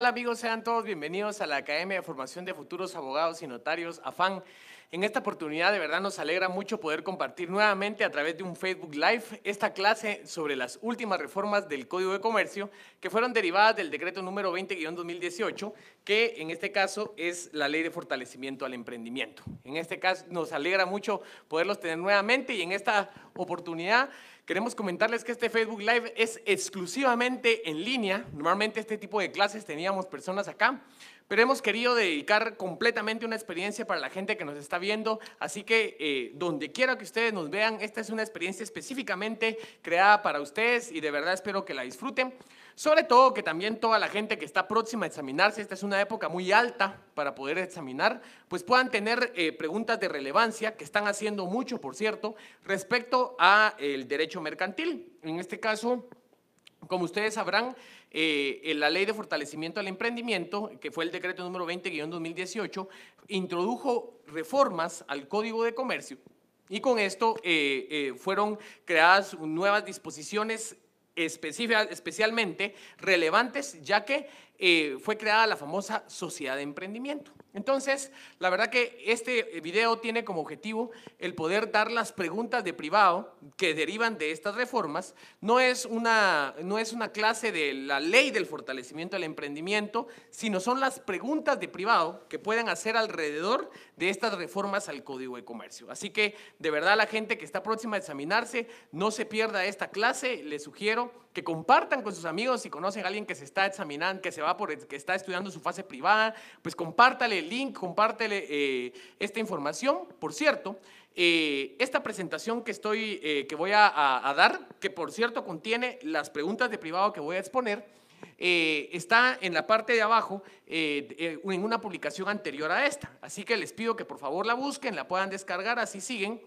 Hola amigos, sean todos bienvenidos a la Academia de Formación de Futuros Abogados y Notarios, AFAN. En esta oportunidad de verdad nos alegra mucho poder compartir nuevamente a través de un Facebook Live esta clase sobre las últimas reformas del Código de Comercio que fueron derivadas del decreto número 20-2018, que en este caso es la Ley de Fortalecimiento al Emprendimiento. En este caso nos alegra mucho poderlos tener nuevamente y en esta oportunidad Queremos comentarles que este Facebook Live es exclusivamente en línea. Normalmente este tipo de clases teníamos personas acá, pero hemos querido dedicar completamente una experiencia para la gente que nos está viendo. Así que eh, donde quiera que ustedes nos vean, esta es una experiencia específicamente creada para ustedes y de verdad espero que la disfruten. Sobre todo que también toda la gente que está próxima a examinarse, esta es una época muy alta para poder examinar, pues puedan tener eh, preguntas de relevancia, que están haciendo mucho, por cierto, respecto a el derecho mercantil. En este caso, como ustedes sabrán, eh, la ley de fortalecimiento al emprendimiento, que fue el decreto número 20-2018, introdujo reformas al Código de Comercio y con esto eh, fueron creadas nuevas disposiciones especialmente relevantes, ya que eh, fue creada la famosa Sociedad de Emprendimiento. Entonces, la verdad que este video tiene como objetivo el poder dar las preguntas de privado que derivan de estas reformas. No es una, no es una clase de la ley del fortalecimiento del emprendimiento, sino son las preguntas de privado que pueden hacer alrededor de estas reformas al Código de Comercio. Así que, de verdad, la gente que está próxima a examinarse, no se pierda esta clase. Les sugiero que compartan con sus amigos si conocen a alguien que se está examinando, que se va por, que está estudiando su fase privada, pues compártale el link, compártale eh, esta información. Por cierto, eh, esta presentación que, estoy, eh, que voy a, dar, que por cierto contiene las preguntas de privado que voy a exponer, está en la parte de abajo en una publicación anterior a esta. Así que les pido que por favor la busquen, la puedan descargar, así siguen.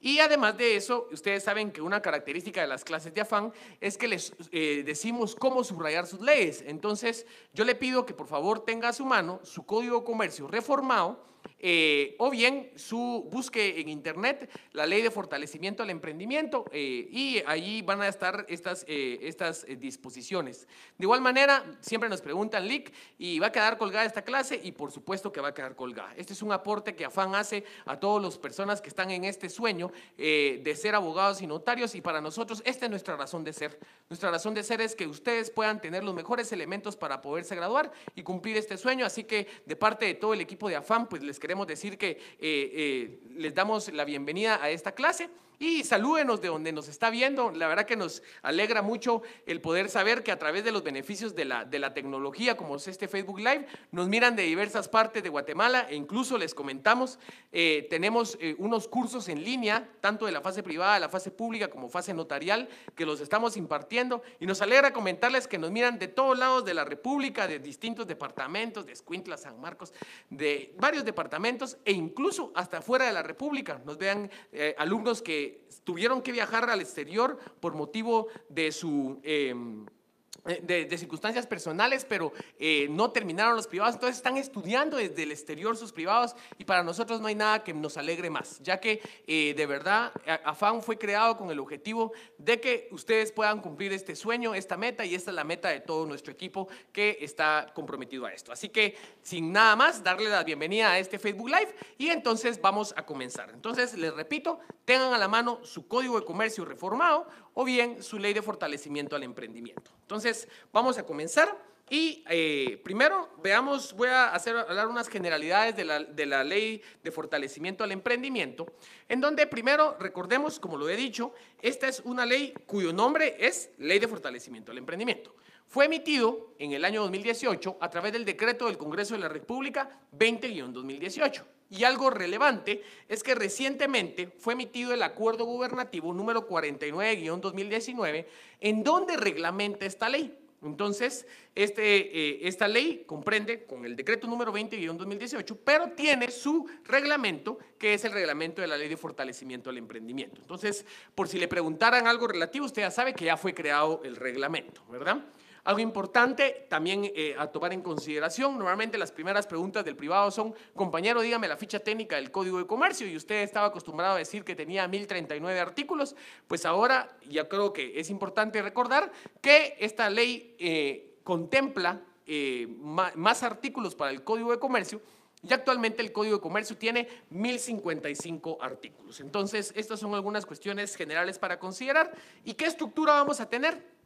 Y además de eso, ustedes saben que una característica de las clases de afán es que les eh, decimos cómo subrayar sus leyes. Entonces, yo le pido que por favor tenga a su mano su código de comercio reformado eh, o bien su, busque en internet la ley de fortalecimiento al emprendimiento eh, y allí van a estar estas, eh, estas disposiciones. De igual manera, siempre nos preguntan, LIC, y va a quedar colgada esta clase y por supuesto que va a quedar colgada. Este es un aporte que afán hace a todas las personas que están en este sueño de ser abogados y notarios y para nosotros esta es nuestra razón de ser. Nuestra razón de ser es que ustedes puedan tener los mejores elementos para poderse graduar y cumplir este sueño. Así que de parte de todo el equipo de afán pues les queremos decir que eh, eh, les damos la bienvenida a esta clase. Y salúdenos de donde nos está viendo. La verdad que nos alegra mucho el poder saber que a través de los beneficios de la, tecnología, como es este Facebook Live, nos miran de diversas partes de Guatemala e incluso les comentamos, eh, tenemos eh, unos cursos en línea, tanto de la fase privada, la fase pública como fase notarial, que los estamos impartiendo. Y nos alegra comentarles que nos miran de todos lados de la República, de distintos departamentos, de Escuintla, San Marcos, de varios departamentos e incluso hasta fuera de la República. Nos vean eh, alumnos que tuvieron que viajar al exterior por motivo de su... Em, eh, de, circunstancias personales, pero eh, no terminaron los privados, entonces están estudiando desde el exterior sus privados y para nosotros no hay nada que nos alegre más, ya que eh, de verdad AFAN fue creado con el objetivo de que ustedes puedan cumplir este sueño, esta meta y esta es la meta de todo nuestro equipo que está comprometido a esto. Así que sin nada más, darle la bienvenida a este Facebook Live y entonces vamos a comenzar. Entonces les repito, tengan a la mano su código de comercio reformado o bien su ley de fortalecimiento al emprendimiento. Entonces, vamos a comenzar y eh, primero veamos, voy a hacer hablar unas generalidades de la, de la ley de fortalecimiento al emprendimiento, en donde primero recordemos, como lo he dicho, esta es una ley cuyo nombre es Ley de Fortalecimiento al Emprendimiento fue emitido en el año 2018 a través del decreto del Congreso de la República 20-2018. Y algo relevante es que recientemente fue emitido el acuerdo gubernativo número 49-2019, en donde reglamenta esta ley. Entonces, este, eh, esta ley comprende con el decreto número 20-2018, pero tiene su reglamento, que es el reglamento de la ley de fortalecimiento del emprendimiento. Entonces, por si le preguntaran algo relativo, usted ya sabe que ya fue creado el reglamento, ¿verdad? Algo importante también eh, a tomar en consideración, normalmente las primeras preguntas del privado son, compañero, dígame la ficha técnica del Código de Comercio y usted estaba acostumbrado a decir que tenía 1039 artículos, pues ahora ya creo que es importante recordar que esta ley eh, contempla eh, más artículos para el Código de Comercio y actualmente el Código de Comercio tiene 1055 artículos. Entonces, estas son algunas cuestiones generales para considerar. ¿Y qué estructura vamos a tener?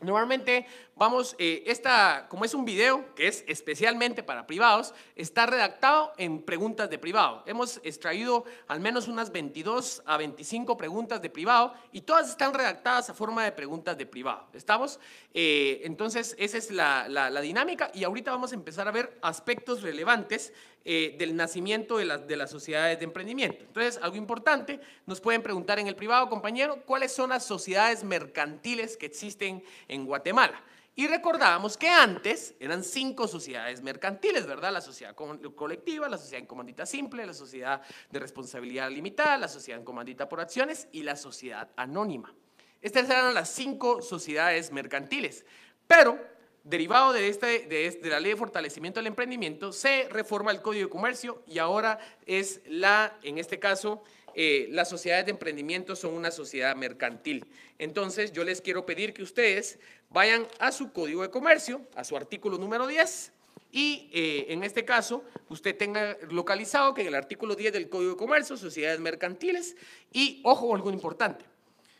Normalmente vamos, eh, esta, como es un video que es especialmente para privados, está redactado en preguntas de privado. Hemos extraído al menos unas 22 a 25 preguntas de privado y todas están redactadas a forma de preguntas de privado. ¿Estamos? Eh, entonces, esa es la, la dinámica y ahorita vamos a empezar a ver aspectos relevantes eh, del nacimiento de, de las sociedades de emprendimiento. Entonces, algo importante, nos pueden preguntar en el privado, compañero, cuáles son las sociedades mercantiles que existen en Guatemala. Y recordábamos que antes eran cinco sociedades mercantiles, ¿verdad? La sociedad colectiva, la sociedad en comandita simple, la sociedad de responsabilidad limitada, la sociedad en comandita por acciones y la sociedad anónima. Estas eran las cinco sociedades mercantiles. Pero Derivado este, de, este, de, la Ley de Fortalecimiento del Emprendimiento, se reforma el Código de Comercio y ahora es la, en este caso, eh, las sociedades de emprendimiento son una sociedad mercantil. Entonces, yo les quiero pedir que ustedes vayan a su Código de Comercio, a su artículo número 10, y eh, en este caso, usted tenga localizado que en el artículo 10 del Código de Comercio, sociedades mercantiles, y ojo, algo importante,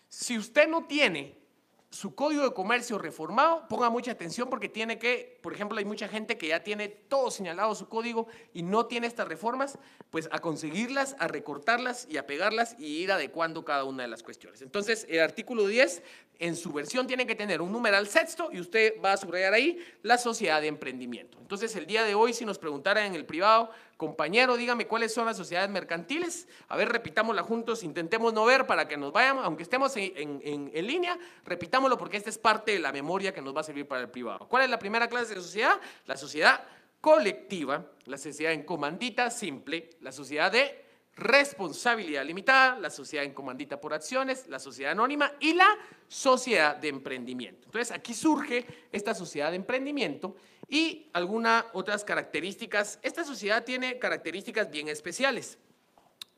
si usted no tiene su código de comercio reformado, ponga mucha atención porque tiene que, por ejemplo, hay mucha gente que ya tiene todo señalado su código y no tiene estas reformas, pues a conseguirlas, a recortarlas y a pegarlas y ir adecuando cada una de las cuestiones. Entonces, el artículo 10 en su versión tiene que tener un numeral sexto y usted va a subrayar ahí la sociedad de emprendimiento. Entonces, el día de hoy, si nos preguntaran en el privado, Compañero, dígame cuáles son las sociedades mercantiles. A ver, repitámosla juntos, intentemos no ver para que nos vayamos aunque estemos en, en, línea, repitámoslo porque esta es parte de la memoria que nos va a servir para el privado. ¿Cuál es la primera clase de sociedad? La sociedad colectiva, la sociedad en comandita simple, la sociedad de responsabilidad limitada, la sociedad en comandita por acciones, la sociedad anónima y la sociedad de emprendimiento. Entonces, aquí surge esta sociedad de emprendimiento y algunas otras características. Esta sociedad tiene características bien especiales,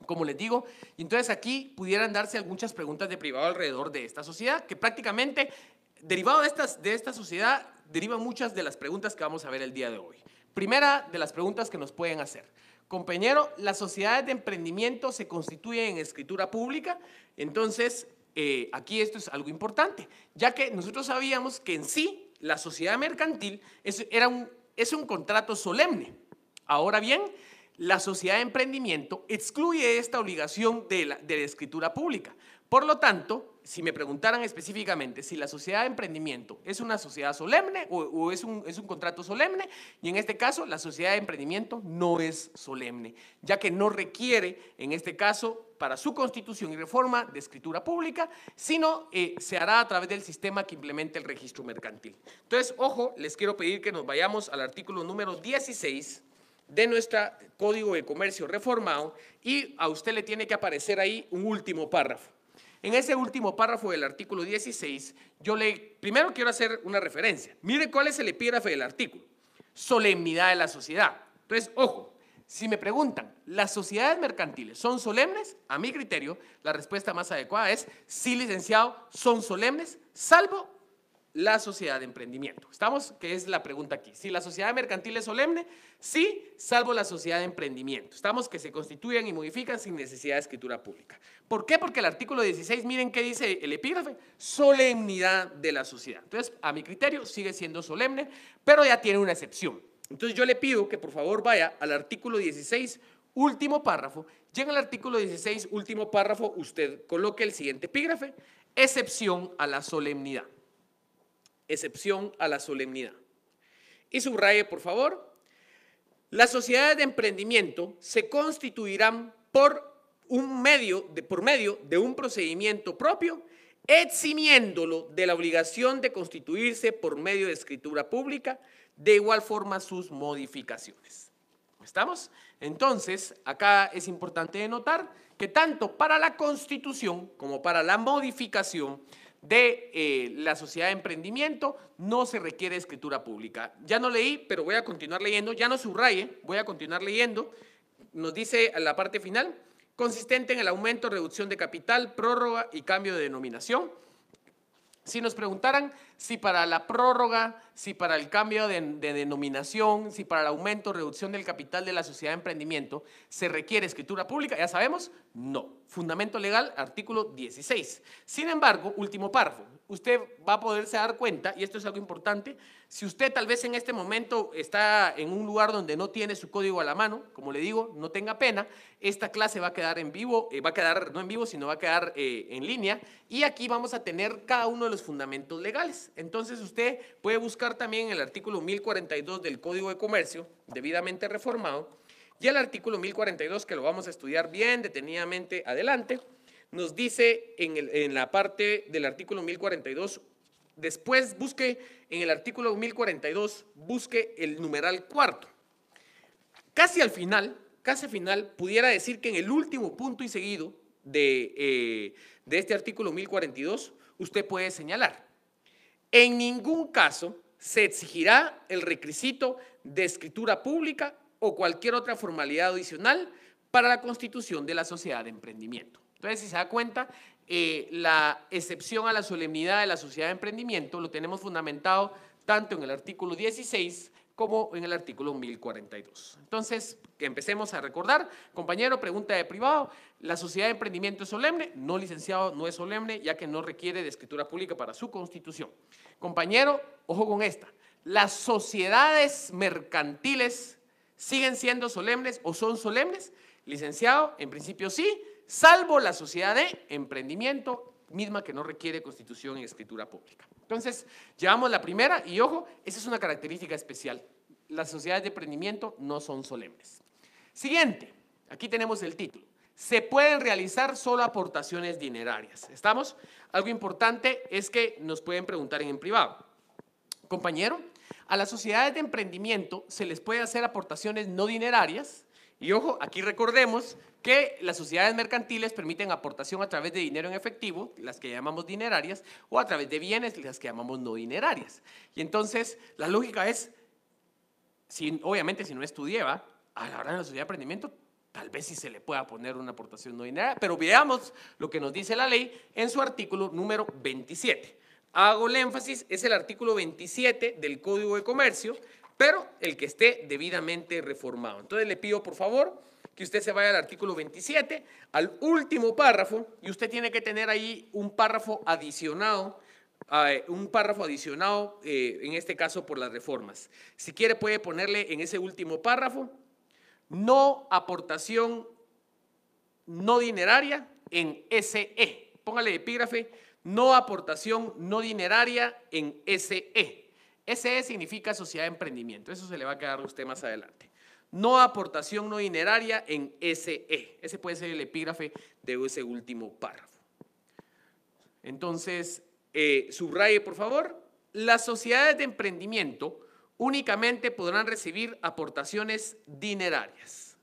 como les digo. Entonces aquí pudieran darse algunas preguntas de privado alrededor de esta sociedad, que prácticamente derivado de, estas, de esta sociedad derivan muchas de las preguntas que vamos a ver el día de hoy. Primera de las preguntas que nos pueden hacer. Compañero, las sociedades de emprendimiento se constituyen en escritura pública, entonces eh, aquí esto es algo importante, ya que nosotros sabíamos que en sí la sociedad mercantil es, era un, es un contrato solemne. Ahora bien, la sociedad de emprendimiento excluye esta obligación de la escritura pública. Por lo tanto, si me preguntaran específicamente si la sociedad de emprendimiento es una sociedad solemne o, es, un, es, un, contrato solemne, y en este caso la sociedad de emprendimiento no es solemne, ya que no requiere, en este caso, para su constitución y reforma de escritura pública, sino eh, se hará a través del sistema que implemente el registro mercantil. Entonces, ojo, les quiero pedir que nos vayamos al artículo número 16 de nuestro Código de Comercio reformado y a usted le tiene que aparecer ahí un último párrafo en ese último párrafo del artículo 16, yo le primero quiero hacer una referencia. Mire cuál es el epígrafe del artículo. Solemnidad de la sociedad. Entonces, ojo, si me preguntan, ¿las sociedades mercantiles son solemnes? A mi criterio, la respuesta más adecuada es sí, licenciado, son solemnes, salvo la sociedad de emprendimiento? ¿Estamos? Que es la pregunta aquí. Si la sociedad mercantil es solemne, sí, salvo la sociedad de emprendimiento. Estamos que se constituyen y modifican sin necesidad de escritura pública. ¿Por qué? Porque el artículo 16, miren qué dice el epígrafe, solemnidad de la sociedad. Entonces, a mi criterio, sigue siendo solemne, pero ya tiene una excepción. Entonces, yo le pido que por favor vaya al artículo 16, último párrafo. Llega al artículo 16, último párrafo, usted coloque el siguiente epígrafe, excepción a la solemnidad excepción a la solemnidad. Y subraye, por favor, las sociedades de emprendimiento se constituirán por, un medio, de, por medio de un procedimiento propio, eximiéndolo de la obligación de constituirse por medio de escritura pública, de igual forma sus modificaciones. ¿Estamos? Entonces, acá es importante notar que tanto para la constitución como para la modificación de eh, la sociedad de emprendimiento, no se requiere escritura pública. Ya no leí, pero voy a continuar leyendo, ya no subraye, voy a continuar leyendo. Nos dice la parte final, consistente en el aumento, reducción de capital, prórroga y cambio de denominación. Si nos preguntaran si para la prórroga, si para el cambio de, denominación, si para el aumento o reducción del capital de la sociedad de emprendimiento, se requiere escritura pública, ya sabemos, no. Fundamento legal, artículo 16. Sin embargo, último párrafo, usted va a poderse dar cuenta, y esto es algo importante, si usted tal vez en este momento está en un lugar donde no tiene su código a la mano, como le digo, no tenga pena, esta clase va a quedar en vivo, eh, va a quedar no en vivo, sino va a quedar eh, en línea, y aquí vamos a tener cada uno de los fundamentos legales. Entonces usted puede buscar también el artículo 1042 del Código de Comercio, debidamente reformado, y el artículo 1042, que lo vamos a estudiar bien detenidamente adelante, nos dice en, la parte del artículo 1042, después busque en el artículo 1042, busque el numeral cuarto. Casi al final, casi al final, pudiera decir que en el último punto y seguido de, eh, de este artículo 1042, usted puede señalar. En ningún caso se exigirá el requisito de escritura pública o cualquier otra formalidad adicional para la constitución de la sociedad de emprendimiento. Entonces, si se da cuenta, eh, la excepción a la solemnidad de la sociedad de emprendimiento lo tenemos fundamentado tanto en el artículo 16 como en el artículo 1042. Entonces, empecemos a recordar. Compañero, pregunta de privado. La sociedad de emprendimiento es solemne. No, licenciado, no es solemne, ya que no requiere de escritura pública para su constitución. Compañero, ojo con esta. ¿Las sociedades mercantiles siguen siendo solemnes o son solemnes? Licenciado, en principio sí, salvo la sociedad de emprendimiento misma que no requiere constitución y escritura pública. Entonces, llevamos la primera y ojo, esa es una característica especial. Las sociedades de emprendimiento no son solemnes. Siguiente, aquí tenemos el título. Se pueden realizar solo aportaciones dinerarias. ¿Estamos? Algo importante es que nos pueden preguntar en privado. Compañero, a las sociedades de emprendimiento se les puede hacer aportaciones no dinerarias. Y ojo, aquí recordemos que las sociedades mercantiles permiten aportación a través de dinero en efectivo, las que llamamos dinerarias, o a través de bienes, las que llamamos no dinerarias. Y entonces la lógica es, si, obviamente si no estudiaba, a la hora de la sociedad de aprendimiento, tal vez sí se le pueda poner una aportación no dineraria, pero veamos lo que nos dice la ley en su artículo número 27. Hago el énfasis, es el artículo 27 del Código de Comercio, pero el que esté debidamente reformado. Entonces le pido por favor que usted se vaya al artículo 27, al último párrafo, y usted tiene que tener ahí un párrafo adicionado, un párrafo adicionado, eh, en este caso por las reformas. Si quiere puede ponerle en ese último párrafo, no aportación no dineraria en SE. Póngale epígrafe, no aportación no dineraria en SE. SE significa sociedad de emprendimiento. Eso se le va a quedar a usted más adelante no aportación no dineraria en SE. Ese puede ser el epígrafe de ese último párrafo. Entonces, eh, subraye por favor, las sociedades de emprendimiento únicamente podrán recibir aportaciones dinerarias.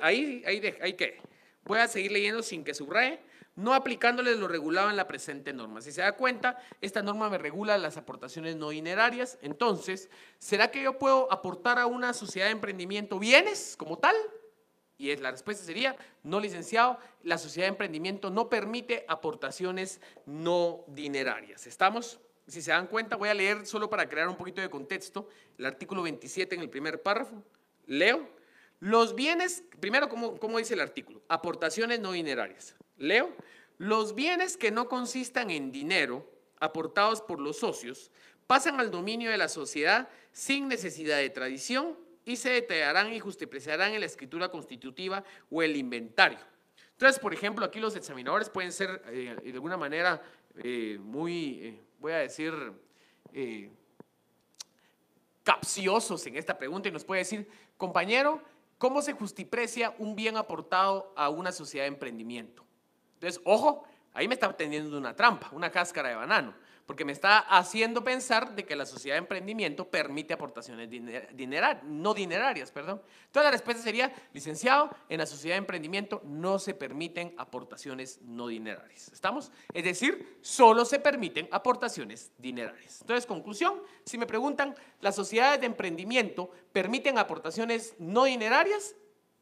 ahí, hay que. Voy a seguir leyendo sin que subraye no aplicándole lo regulado en la presente norma. Si se da cuenta, esta norma me regula las aportaciones no dinerarias. Entonces, ¿será que yo puedo aportar a una sociedad de emprendimiento bienes como tal? Y la respuesta sería, no licenciado, la sociedad de emprendimiento no permite aportaciones no dinerarias. ¿Estamos? Si se dan cuenta, voy a leer solo para crear un poquito de contexto el artículo 27 en el primer párrafo. Leo. Los bienes, primero, como cómo dice el artículo? Aportaciones no dinerarias. Leo, los bienes que no consistan en dinero aportados por los socios pasan al dominio de la sociedad sin necesidad de tradición y se detallarán y justipreciarán en la escritura constitutiva o el inventario. Entonces, por ejemplo, aquí los examinadores pueden ser eh, de alguna manera eh, muy, eh, voy a decir, capciosos en esta pregunta y nos puede decir, compañero, ¿cómo se justiprecia un bien aportado a una sociedad de emprendimiento? Entonces, ojo, ahí me está tendiendo una trampa, una cáscara de banano, porque me está haciendo pensar de que la sociedad de emprendimiento permite aportaciones no dinerarias, perdón. Entonces la respuesta sería, licenciado, en la sociedad de emprendimiento no se permiten aportaciones no dinerarias. ¿Estamos? Es decir, solo se permiten aportaciones dinerarias. Entonces, conclusión, si me preguntan, las sociedades de emprendimiento permiten aportaciones no dinerarias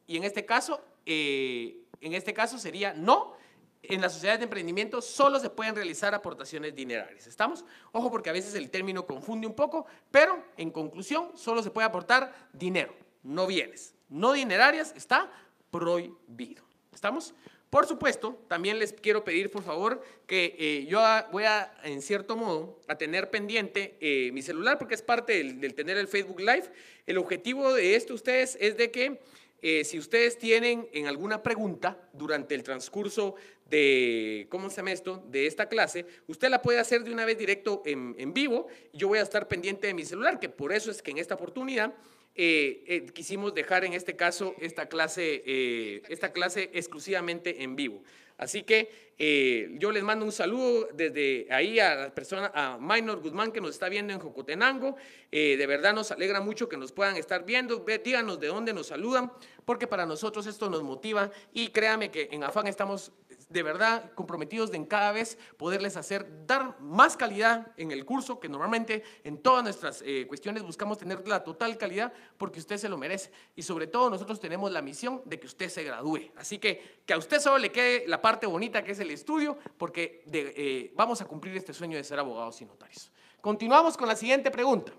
y en este caso, eh, en este caso sería no, en las sociedades de emprendimiento solo se pueden realizar aportaciones dinerarias. ¿Estamos? Ojo porque a veces el término confunde un poco, pero en conclusión solo se puede aportar dinero, no bienes. No dinerarias está prohibido. ¿Estamos? Por supuesto, también les quiero pedir, por favor, que eh, yo voy a, en cierto modo, a tener pendiente eh, mi celular, porque es parte del, del, tener el Facebook Live. El objetivo de esto, ustedes, es de que eh, si ustedes tienen en alguna pregunta durante el transcurso de, ¿cómo se llama esto? De esta clase, usted la puede hacer de una vez directo en, vivo. Yo voy a estar pendiente de mi celular, que por eso es que en esta oportunidad eh, eh, quisimos dejar en este caso esta clase, esta clase exclusivamente en vivo. Así que eh, yo les mando un saludo desde ahí a la persona, a Minor Guzmán que nos está viendo en Jocotenango. Eh, de verdad nos alegra mucho que nos puedan estar viendo. Díganos de dónde nos saludan, porque para nosotros esto nos motiva y créame que en Afán estamos de verdad comprometidos de en cada vez poderles hacer dar más calidad en el curso, que normalmente en todas nuestras eh, cuestiones buscamos tener la total calidad porque usted se lo merece. Y sobre todo nosotros tenemos la misión de que usted se gradúe. Así que que a usted solo le quede la parte bonita que es el estudio, porque eh, vamos a cumplir este sueño de ser abogados y notarios. Continuamos con la siguiente pregunta.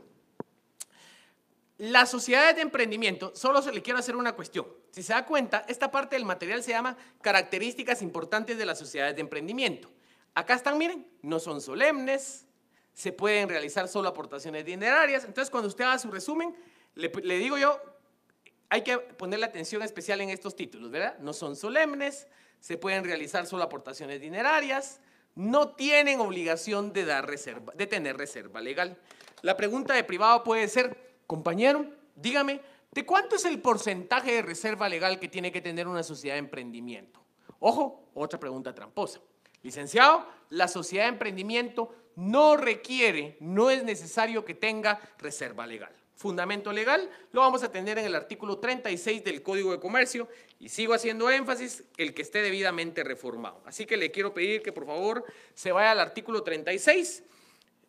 Las sociedades de emprendimiento, solo se le quiero hacer una cuestión. Si se da cuenta, esta parte del material se llama características importantes de las sociedades de emprendimiento. Acá están, miren, no son solemnes, se pueden realizar solo aportaciones dinerarias. Entonces, cuando usted haga su resumen, le, digo yo, hay que ponerle atención especial en estos títulos, ¿verdad? No son solemnes, se pueden realizar solo aportaciones dinerarias, no tienen obligación de, dar reserva, de tener reserva legal. La pregunta de privado puede ser, Compañero, dígame, ¿de cuánto es el porcentaje de reserva legal que tiene que tener una sociedad de emprendimiento? Ojo, otra pregunta tramposa. Licenciado, la sociedad de emprendimiento no requiere, no es necesario que tenga reserva legal. Fundamento legal lo vamos a tener en el artículo 36 del Código de Comercio y sigo haciendo énfasis el que esté debidamente reformado. Así que le quiero pedir que por favor se vaya al artículo 36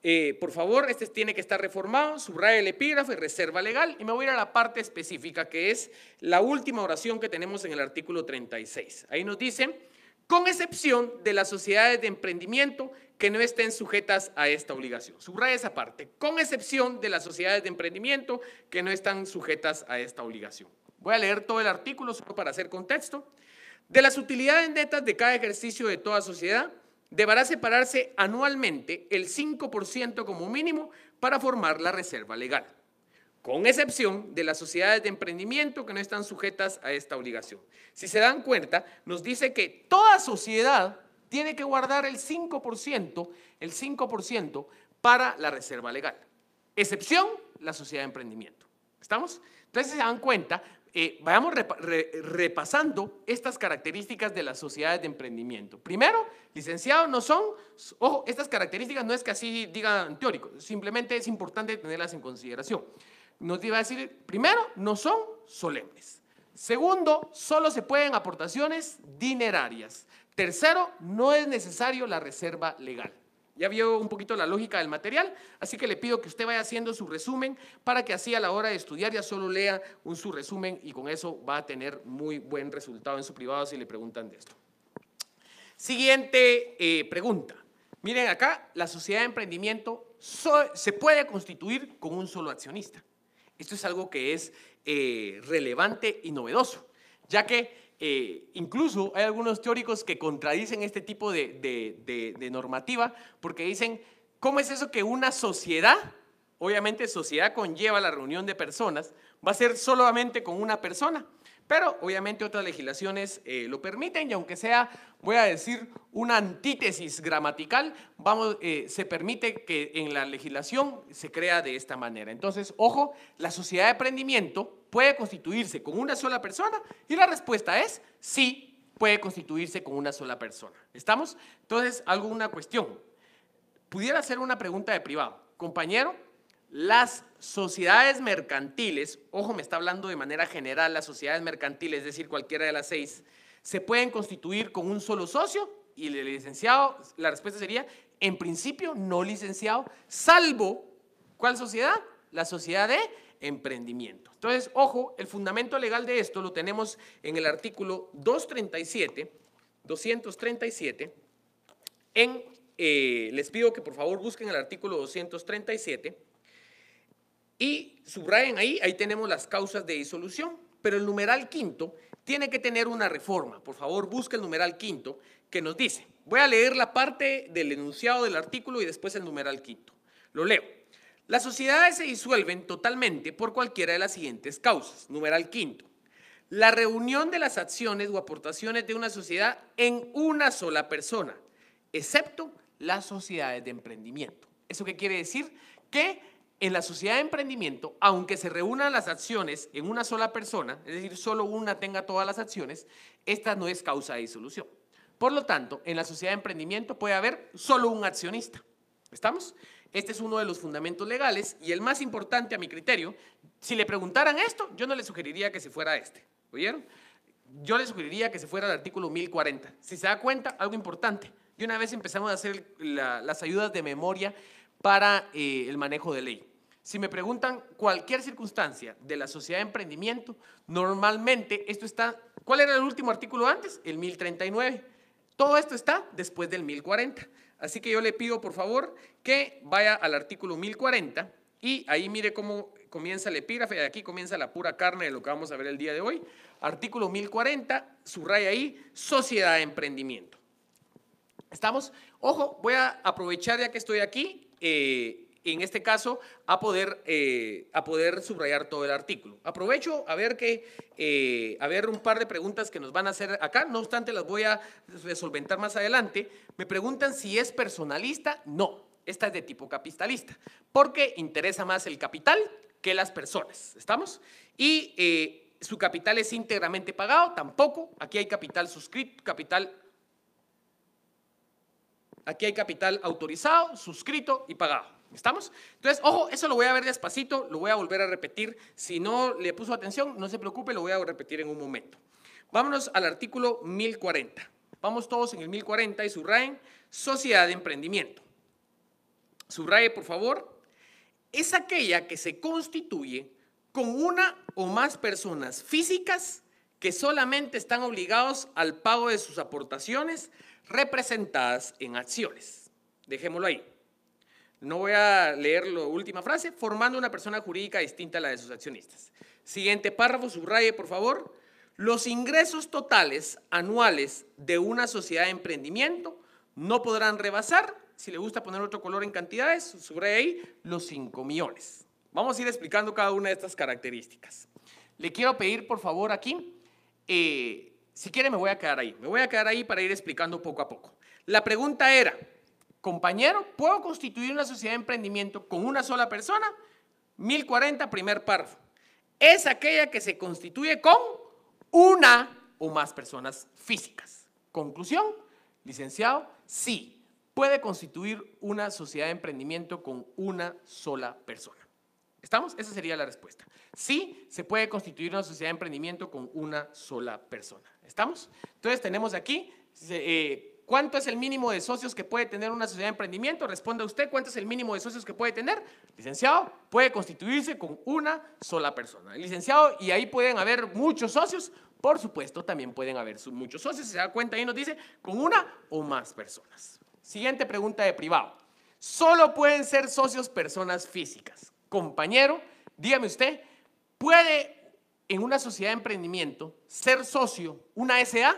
eh, por favor, este tiene que estar reformado, subraya el epígrafe, reserva legal, y me voy a ir a la parte específica, que es la última oración que tenemos en el artículo 36. Ahí nos dice, con excepción de las sociedades de emprendimiento que no estén sujetas a esta obligación. Subraya esa parte, con excepción de las sociedades de emprendimiento que no están sujetas a esta obligación. Voy a leer todo el artículo solo para hacer contexto. De las utilidades netas de cada ejercicio de toda sociedad, deberá separarse anualmente el 5% como mínimo para formar la reserva legal, con excepción de las sociedades de emprendimiento que no están sujetas a esta obligación. Si se dan cuenta, nos dice que toda sociedad tiene que guardar el 5%, el 5% para la reserva legal, excepción la sociedad de emprendimiento. ¿Estamos? Entonces se dan cuenta eh, vayamos repasando estas características de las sociedades de emprendimiento. Primero, licenciado, no son, ojo, estas características no es que así digan teóricos, simplemente es importante tenerlas en consideración. Nos iba a decir, primero, no son solemnes. Segundo, solo se pueden aportaciones dinerarias. Tercero, no es necesario la reserva legal. Ya vio un poquito la lógica del material, así que le pido que usted vaya haciendo su resumen para que así a la hora de estudiar ya solo lea un su resumen y con eso va a tener muy buen resultado en su privado si le preguntan de esto. Siguiente eh, pregunta. Miren acá, la sociedad de emprendimiento se puede constituir con un solo accionista. Esto es algo que es eh, relevante y novedoso, ya que eh, incluso hay algunos teóricos que contradicen este tipo de normativa porque dicen, ¿cómo es eso que una sociedad, obviamente sociedad conlleva la reunión de personas, va a ser solamente con una persona? Pero obviamente otras legislaciones eh, lo permiten y aunque sea, voy a decir, una antítesis gramatical, vamos, eh, se permite que en la legislación se crea de esta manera. Entonces, ojo, la sociedad de aprendimiento puede constituirse con una sola persona y la respuesta es sí, puede constituirse con una sola persona. ¿Estamos? Entonces, una cuestión. Pudiera hacer una pregunta de privado. Compañero, las sociedades mercantiles, ojo, me está hablando de manera general, las sociedades mercantiles, es decir, cualquiera de las seis, se pueden constituir con un solo socio y el licenciado, la respuesta sería, en principio, no licenciado, salvo, ¿cuál sociedad? La sociedad de emprendimiento. Entonces, ojo, el fundamento legal de esto lo tenemos en el artículo 237, 237, en, eh, les pido que por favor busquen el artículo 237, y subrayen ahí, ahí tenemos las causas de disolución, pero el numeral quinto tiene que tener una reforma. Por favor, busca el numeral quinto que nos dice. Voy a leer la parte del enunciado del artículo y después el numeral quinto. Lo leo. Las sociedades se disuelven totalmente por cualquiera de las siguientes causas. Numeral quinto. La reunión de las acciones o aportaciones de una sociedad en una sola persona, excepto las sociedades de emprendimiento. ¿Eso qué quiere decir? Que en la sociedad de emprendimiento, aunque se reúnan las acciones en una sola persona, es decir, solo una tenga todas las acciones, esta no es causa de disolución. Por lo tanto, en la sociedad de emprendimiento puede haber solo un accionista. ¿Estamos? Este es uno de los fundamentos legales y el más importante a mi criterio. Si le preguntaran esto, yo no le sugeriría que se fuera este. ¿Oyeron? Yo le sugeriría que se fuera al artículo 1040. Si se da cuenta, algo importante. Y una vez empezamos a hacer las ayudas de memoria para eh, el manejo de ley. Si me preguntan cualquier circunstancia de la sociedad de emprendimiento, normalmente esto está, ¿cuál era el último artículo antes? El 1039. Todo esto está después del 1040. Así que yo le pido, por favor, que vaya al artículo 1040 y ahí mire cómo comienza el epígrafe, de aquí comienza la pura carne de lo que vamos a ver el día de hoy. Artículo 1040, subraya ahí, sociedad de emprendimiento. ¿Estamos? Ojo, voy a aprovechar ya que estoy aquí. Eh, en este caso, a poder, eh, a poder subrayar todo el artículo. Aprovecho a ver, que, eh, a ver un par de preguntas que nos van a hacer acá, no obstante las voy a solventar más adelante. Me preguntan si es personalista, no, esta es de tipo capitalista, porque interesa más el capital que las personas, ¿estamos? Y eh, su capital es íntegramente pagado, tampoco, aquí hay capital suscrito, capital Aquí hay capital autorizado, suscrito y pagado. ¿Estamos? Entonces, ojo, eso lo voy a ver despacito, lo voy a volver a repetir. Si no le puso atención, no se preocupe, lo voy a repetir en un momento. Vámonos al artículo 1040. Vamos todos en el 1040 y subrayen sociedad de emprendimiento. Subraye, por favor, es aquella que se constituye con una o más personas físicas que solamente están obligados al pago de sus aportaciones representadas en acciones. Dejémoslo ahí no voy a leer la última frase, formando una persona jurídica distinta a la de sus accionistas. Siguiente párrafo, subraye por favor. Los ingresos totales anuales de una sociedad de emprendimiento no podrán rebasar, si le gusta poner otro color en cantidades, subraye ahí, los 5 millones. Vamos a ir explicando cada una de estas características. Le quiero pedir por favor aquí, eh, si quiere me voy a quedar ahí, me voy a quedar ahí para ir explicando poco a poco. La pregunta era, compañero, puedo constituir una sociedad de emprendimiento con una sola persona, 1040, primer párrafo. Es aquella que se constituye con una o más personas físicas. Conclusión, licenciado, sí, puede constituir una sociedad de emprendimiento con una sola persona. ¿Estamos? Esa sería la respuesta. Sí, se puede constituir una sociedad de emprendimiento con una sola persona. ¿Estamos? Entonces tenemos aquí... Eh, ¿Cuánto es el mínimo de socios que puede tener una sociedad de emprendimiento? Responda usted, ¿cuánto es el mínimo de socios que puede tener? Licenciado, puede constituirse con una sola persona. Licenciado, y ahí pueden haber muchos socios, por supuesto, también pueden haber muchos socios, se da cuenta ahí nos dice, con una o más personas. Siguiente pregunta de privado. Solo pueden ser socios personas físicas. Compañero, dígame usted, ¿puede en una sociedad de emprendimiento ser socio una SA?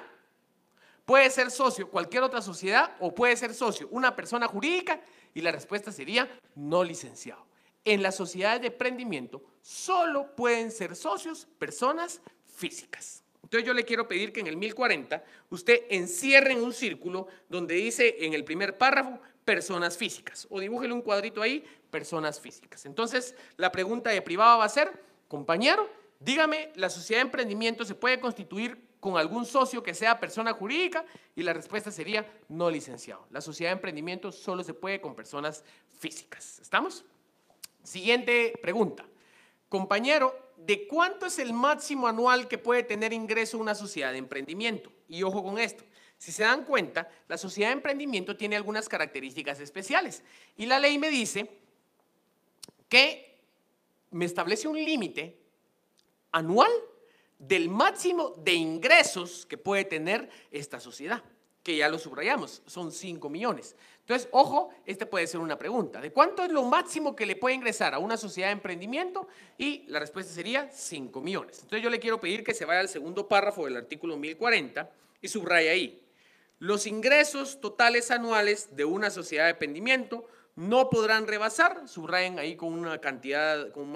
Puede ser socio cualquier otra sociedad o puede ser socio una persona jurídica y la respuesta sería no licenciado. En las sociedades de emprendimiento solo pueden ser socios personas físicas. Entonces yo le quiero pedir que en el 1040 usted encierre en un círculo donde dice en el primer párrafo personas físicas o dibújele un cuadrito ahí personas físicas. Entonces la pregunta de privado va a ser, compañero, dígame, ¿la sociedad de emprendimiento se puede constituir con algún socio que sea persona jurídica? Y la respuesta sería no, licenciado. La sociedad de emprendimiento solo se puede con personas físicas. ¿Estamos? Siguiente pregunta. Compañero, ¿de cuánto es el máximo anual que puede tener ingreso una sociedad de emprendimiento? Y ojo con esto. Si se dan cuenta, la sociedad de emprendimiento tiene algunas características especiales. Y la ley me dice que me establece un límite anual del máximo de ingresos que puede tener esta sociedad, que ya lo subrayamos, son 5 millones. Entonces, ojo, esta puede ser una pregunta. ¿De cuánto es lo máximo que le puede ingresar a una sociedad de emprendimiento? Y la respuesta sería 5 millones. Entonces, yo le quiero pedir que se vaya al segundo párrafo del artículo 1040 y subraya ahí. Los ingresos totales anuales de una sociedad de emprendimiento no podrán rebasar, subrayen ahí con una cantidad, con,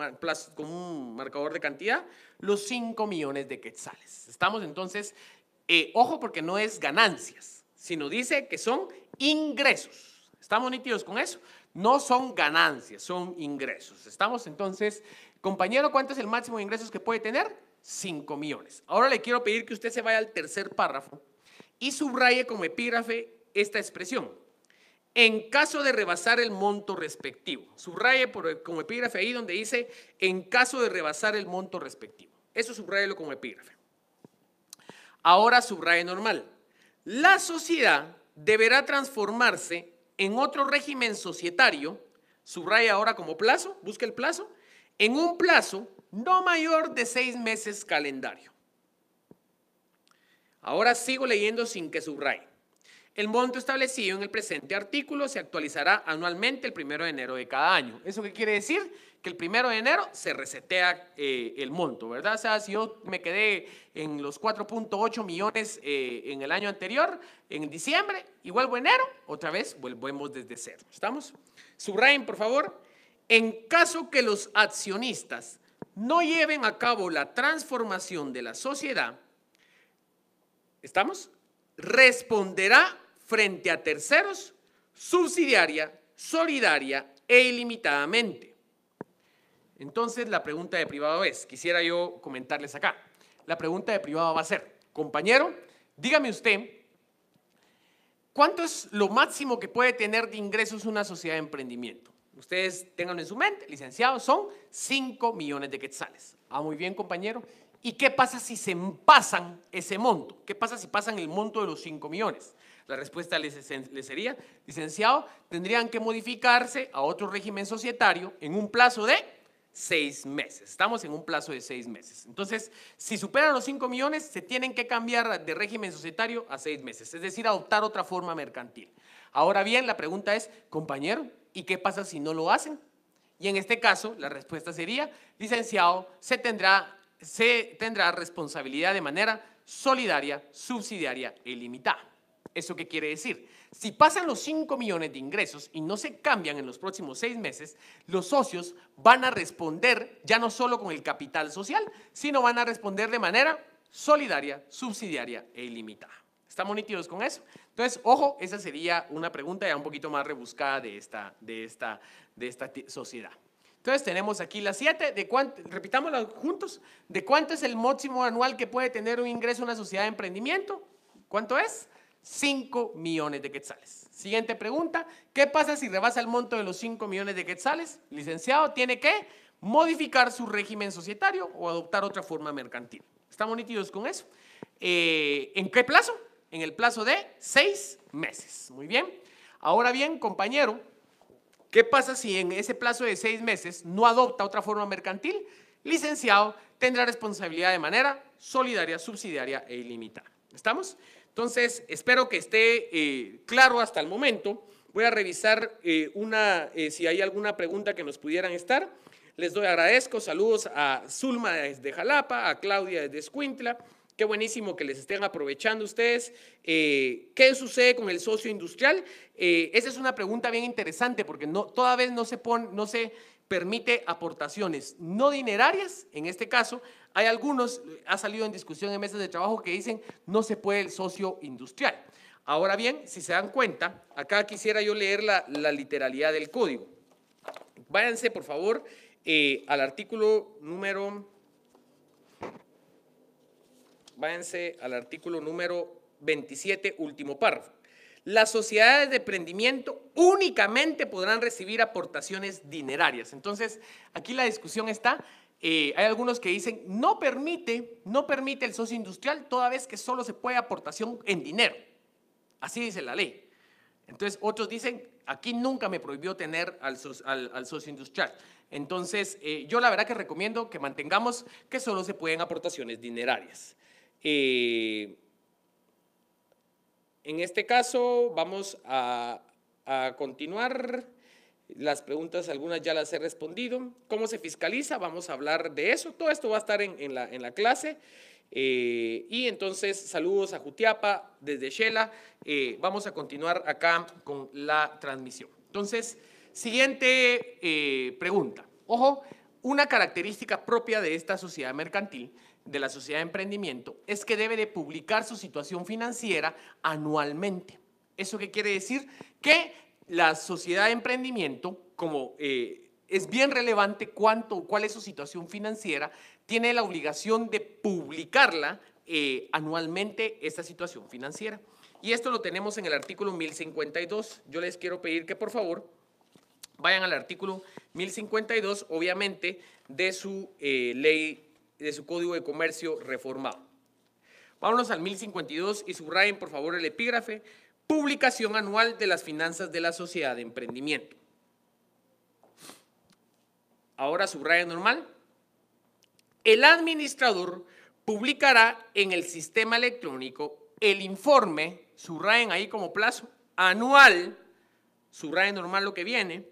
un marcador de cantidad, los 5 millones de quetzales. Estamos entonces, eh, ojo porque no es ganancias, sino dice que son ingresos. ¿Estamos nítidos con eso? No son ganancias, son ingresos. Estamos entonces, compañero, ¿cuánto es el máximo de ingresos que puede tener? 5 millones. Ahora le quiero pedir que usted se vaya al tercer párrafo y subraye como epígrafe esta expresión en caso de rebasar el monto respectivo. Subraye como epígrafe ahí donde dice, en caso de rebasar el monto respectivo. Eso subrayelo como epígrafe. Ahora subraye normal. La sociedad deberá transformarse en otro régimen societario, subraye ahora como plazo, busque el plazo, en un plazo no mayor de seis meses calendario. Ahora sigo leyendo sin que subraye. El monto establecido en el presente artículo se actualizará anualmente el primero de enero de cada año. ¿Eso qué quiere decir? Que el primero de enero se resetea eh, el monto, ¿verdad? O sea, si yo me quedé en los 4.8 millones eh, en el año anterior, en diciembre, y vuelvo enero, otra vez volvemos desde cero. ¿Estamos? Subrayen, por favor. En caso que los accionistas no lleven a cabo la transformación de la sociedad, ¿estamos? Responderá frente a terceros subsidiaria, solidaria e ilimitadamente. Entonces, la pregunta de privado es, quisiera yo comentarles acá, la pregunta de privado va a ser, compañero, dígame usted, ¿cuánto es lo máximo que puede tener de ingresos una sociedad de emprendimiento? Ustedes tenganlo en su mente, licenciados, son 5 millones de quetzales. Ah, muy bien, compañero. ¿Y qué pasa si se pasan ese monto? ¿Qué pasa si pasan el monto de los 5 millones? La respuesta le sería, licenciado, tendrían que modificarse a otro régimen societario en un plazo de seis meses. Estamos en un plazo de seis meses. Entonces, si superan los cinco millones, se tienen que cambiar de régimen societario a seis meses, es decir, adoptar otra forma mercantil. Ahora bien, la pregunta es, compañero, ¿y qué pasa si no lo hacen? Y en este caso, la respuesta sería, licenciado, se tendrá, se tendrá responsabilidad de manera solidaria, subsidiaria e ilimitada. ¿Eso qué quiere decir? Si pasan los 5 millones de ingresos y no se cambian en los próximos 6 meses, los socios van a responder ya no solo con el capital social, sino van a responder de manera solidaria, subsidiaria e ilimitada. ¿Estamos nítidos con eso? Entonces, ojo, esa sería una pregunta ya un poquito más rebuscada de esta, de esta, de esta sociedad. Entonces tenemos aquí las 7. de repitámoslo juntos, de cuánto es el máximo anual que puede tener un ingreso en una sociedad de emprendimiento, ¿cuánto es? 5 millones de quetzales. Siguiente pregunta, ¿qué pasa si rebasa el monto de los 5 millones de quetzales? Licenciado, tiene que modificar su régimen societario o adoptar otra forma mercantil. ¿Estamos nítidos con eso? Eh, ¿En qué plazo? En el plazo de 6 meses. Muy bien. Ahora bien, compañero, ¿qué pasa si en ese plazo de 6 meses no adopta otra forma mercantil? Licenciado, tendrá responsabilidad de manera solidaria, subsidiaria e ilimitada. ¿Estamos? Entonces, espero que esté eh, claro hasta el momento. Voy a revisar eh, una, eh, si hay alguna pregunta que nos pudieran estar. Les doy agradezco, saludos a Zulma desde Jalapa, a Claudia desde Escuintla, Qué buenísimo que les estén aprovechando ustedes. Eh, ¿Qué sucede con el socio industrial? Eh, esa es una pregunta bien interesante porque no, toda vez no se, no se permite aportaciones no dinerarias, en este caso. Hay algunos, ha salido en discusión en mesas de trabajo que dicen no se puede el socio industrial. Ahora bien, si se dan cuenta, acá quisiera yo leer la, literalidad del código. Váyanse, por favor, eh, al artículo número váyanse al artículo número 27, último párrafo. Las sociedades de emprendimiento únicamente podrán recibir aportaciones dinerarias. Entonces, aquí la discusión está. Eh, hay algunos que dicen, no permite, no permite el socio industrial toda vez que solo se puede aportación en dinero. Así dice la ley. Entonces, otros dicen, aquí nunca me prohibió tener al, socio industrial. Entonces, eh, yo la verdad que recomiendo que mantengamos que solo se pueden aportaciones dinerarias. Eh, en este caso, vamos a, continuar. Las preguntas, algunas ya las he respondido. ¿Cómo se fiscaliza? Vamos a hablar de eso. Todo esto va a estar en, la, clase. Eh, y entonces, saludos a Jutiapa desde Shela. Eh, vamos a continuar acá con la transmisión. Entonces, siguiente pregunta. Ojo, una característica propia de esta sociedad mercantil de la sociedad de emprendimiento es que debe de publicar su situación financiera anualmente. ¿Eso qué quiere decir? Que la sociedad de emprendimiento, como eh, es bien relevante cuánto, cuál es su situación financiera, tiene la obligación de publicarla eh, anualmente esta situación financiera. Y esto lo tenemos en el artículo 1052. Yo les quiero pedir que por favor vayan al artículo 1052, obviamente, de su eh, ley de su Código de Comercio reformado. Vámonos al 1052 y subrayen por favor el epígrafe, publicación anual de las finanzas de la sociedad de emprendimiento. Ahora subrayen normal. El administrador publicará en el sistema electrónico el informe, subrayen ahí como plazo, anual, subrayen normal lo que viene,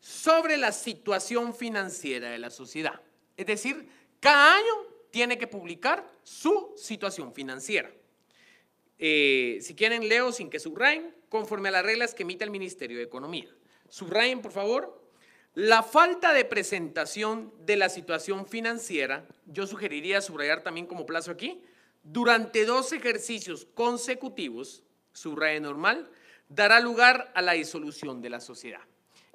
sobre la situación financiera de la sociedad. Es decir, cada año tiene que publicar su situación financiera. Eh, si quieren, leo sin que subrayen, conforme a las reglas que emite el Ministerio de Economía. Subrayen, por favor. La falta de presentación de la situación financiera, yo sugeriría subrayar también como plazo aquí, durante dos ejercicios consecutivos, subraye normal, dará lugar a la disolución de la sociedad.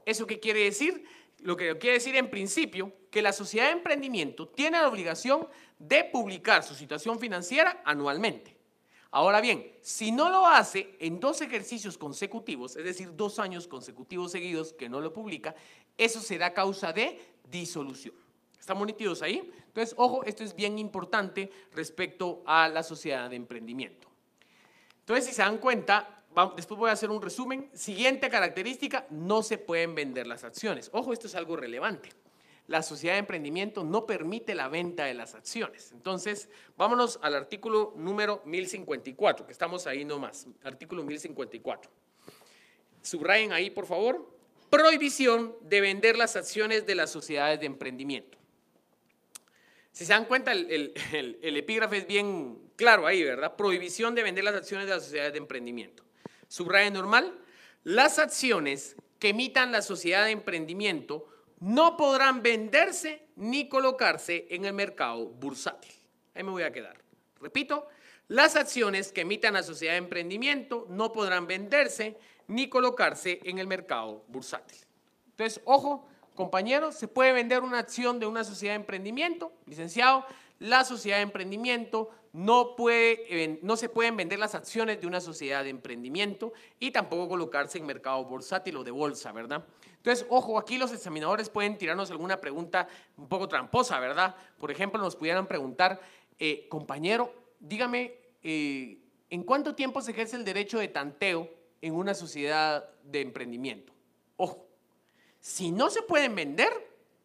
¿Eso qué quiere decir? Lo que quiere decir en principio que la sociedad de emprendimiento tiene la obligación de publicar su situación financiera anualmente. Ahora bien, si no lo hace en dos ejercicios consecutivos, es decir, dos años consecutivos seguidos que no lo publica, eso será causa de disolución. ¿Están monitidos ahí? Entonces, ojo, esto es bien importante respecto a la sociedad de emprendimiento. Entonces, si se dan cuenta, después voy a hacer un resumen. Siguiente característica, no se pueden vender las acciones. Ojo, esto es algo relevante. La sociedad de emprendimiento no permite la venta de las acciones. Entonces, vámonos al artículo número 1054, que estamos ahí nomás. Artículo 1054. Subrayen ahí, por favor. Prohibición de vender las acciones de las sociedades de emprendimiento. Si se dan cuenta, el, el epígrafe es bien claro ahí, ¿verdad? Prohibición de vender las acciones de las sociedades de emprendimiento. Subraya normal. Las acciones que emitan la sociedad de emprendimiento no podrán venderse ni colocarse en el mercado bursátil. Ahí me voy a quedar. Repito, las acciones que emitan la sociedad de emprendimiento no podrán venderse ni colocarse en el mercado bursátil. Entonces, ojo, compañeros, se puede vender una acción de una sociedad de emprendimiento, licenciado, la sociedad de emprendimiento no, puede, no se pueden vender las acciones de una sociedad de emprendimiento y tampoco colocarse en mercado bursátil o de bolsa, ¿verdad? Entonces, ojo, aquí los examinadores pueden tirarnos alguna pregunta un poco tramposa, ¿verdad? Por ejemplo, nos pudieran preguntar, eh, compañero, dígame, eh, ¿en cuánto tiempo se ejerce el derecho de tanteo en una sociedad de emprendimiento? Ojo, si no se pueden vender,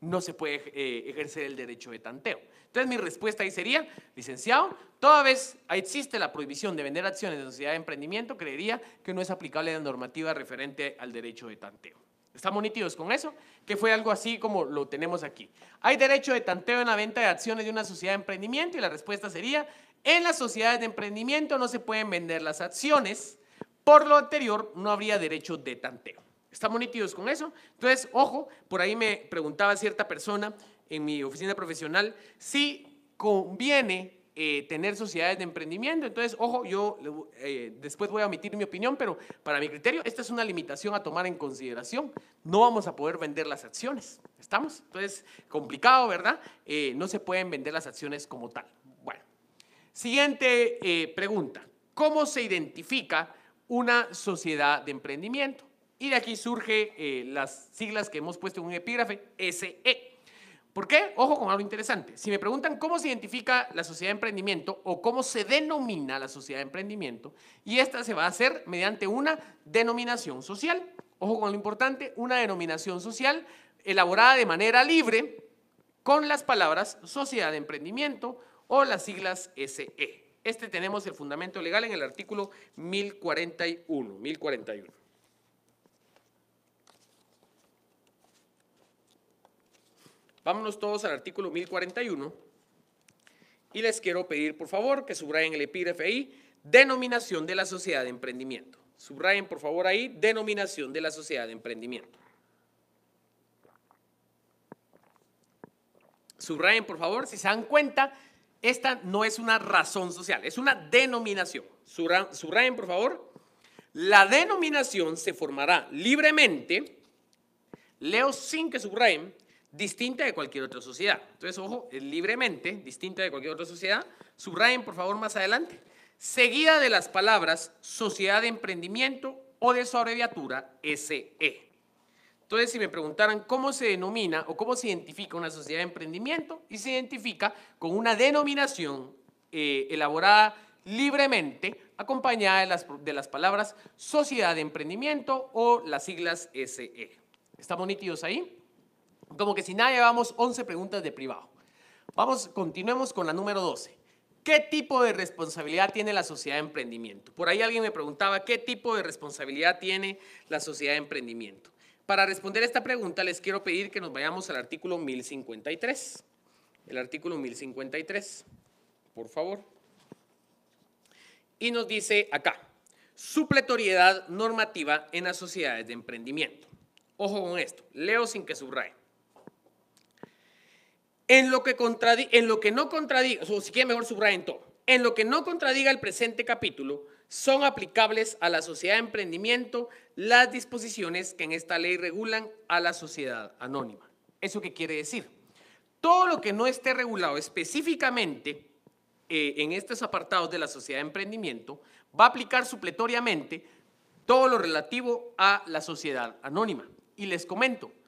no se puede eh, ejercer el derecho de tanteo. Entonces mi respuesta ahí sería, licenciado, toda vez existe la prohibición de vender acciones de sociedad de emprendimiento, creería que no es aplicable la normativa referente al derecho de tanteo. ¿Estamos nítidos con eso? Que fue algo así como lo tenemos aquí. ¿Hay derecho de tanteo en la venta de acciones de una sociedad de emprendimiento? Y la respuesta sería, en las sociedades de emprendimiento no se pueden vender las acciones, por lo anterior no habría derecho de tanteo. Estamos nítidos con eso. Entonces, ojo, por ahí me preguntaba cierta persona en mi oficina profesional si conviene eh, tener sociedades de emprendimiento. Entonces, ojo, yo eh, después voy a omitir mi opinión, pero para mi criterio, esta es una limitación a tomar en consideración. No vamos a poder vender las acciones. ¿Estamos? Entonces, complicado, ¿verdad? Eh, no se pueden vender las acciones como tal. Bueno, siguiente pregunta. ¿Cómo se identifica una sociedad de emprendimiento? Y de aquí surge eh, las siglas que hemos puesto en un epígrafe, SE. ¿Por qué? Ojo con algo interesante. Si me preguntan cómo se identifica la sociedad de emprendimiento o cómo se denomina la sociedad de emprendimiento, y esta se va a hacer mediante una denominación social. Ojo con lo importante, una denominación social elaborada de manera libre con las palabras sociedad de emprendimiento o las siglas SE. Este tenemos el fundamento legal en el artículo 1041. 1041. Vámonos todos al artículo 1041 y les quiero pedir, por favor, que subrayen el epígrafe denominación de la sociedad de emprendimiento. Subrayen, por favor, ahí, denominación de la sociedad de emprendimiento. Subrayen, por favor, si se dan cuenta, esta no es una razón social, es una denominación. Subrayen, por favor. La denominación se formará libremente, leo sin que subrayen, distinta de cualquier otra sociedad. Entonces, ojo, libremente, distinta de cualquier otra sociedad, subrayen por favor más adelante, seguida de las palabras sociedad de emprendimiento o de su abreviatura SE. Entonces, si me preguntaran cómo se denomina o cómo se identifica una sociedad de emprendimiento, y se identifica con una denominación eh, elaborada libremente, acompañada de las, de las palabras sociedad de emprendimiento o las siglas SE. ¿Estamos nítidos ahí? Como que si nada, llevamos 11 preguntas de privado. Vamos, continuemos con la número 12. ¿Qué tipo de responsabilidad tiene la sociedad de emprendimiento? Por ahí alguien me preguntaba, ¿qué tipo de responsabilidad tiene la sociedad de emprendimiento? Para responder esta pregunta, les quiero pedir que nos vayamos al artículo 1053. El artículo 1053, por favor. Y nos dice acá, supletoriedad normativa en las sociedades de emprendimiento. Ojo con esto, leo sin que subraye en lo que, no contradiga, o si quiere mejor en todo, en lo que no contradiga el presente capítulo, son aplicables a la sociedad de emprendimiento las disposiciones que en esta ley regulan a la sociedad anónima. ¿Eso qué quiere decir? Todo lo que no esté regulado específicamente eh, en estos apartados de la sociedad de emprendimiento va a aplicar supletoriamente todo lo relativo a la sociedad anónima. Y les comento,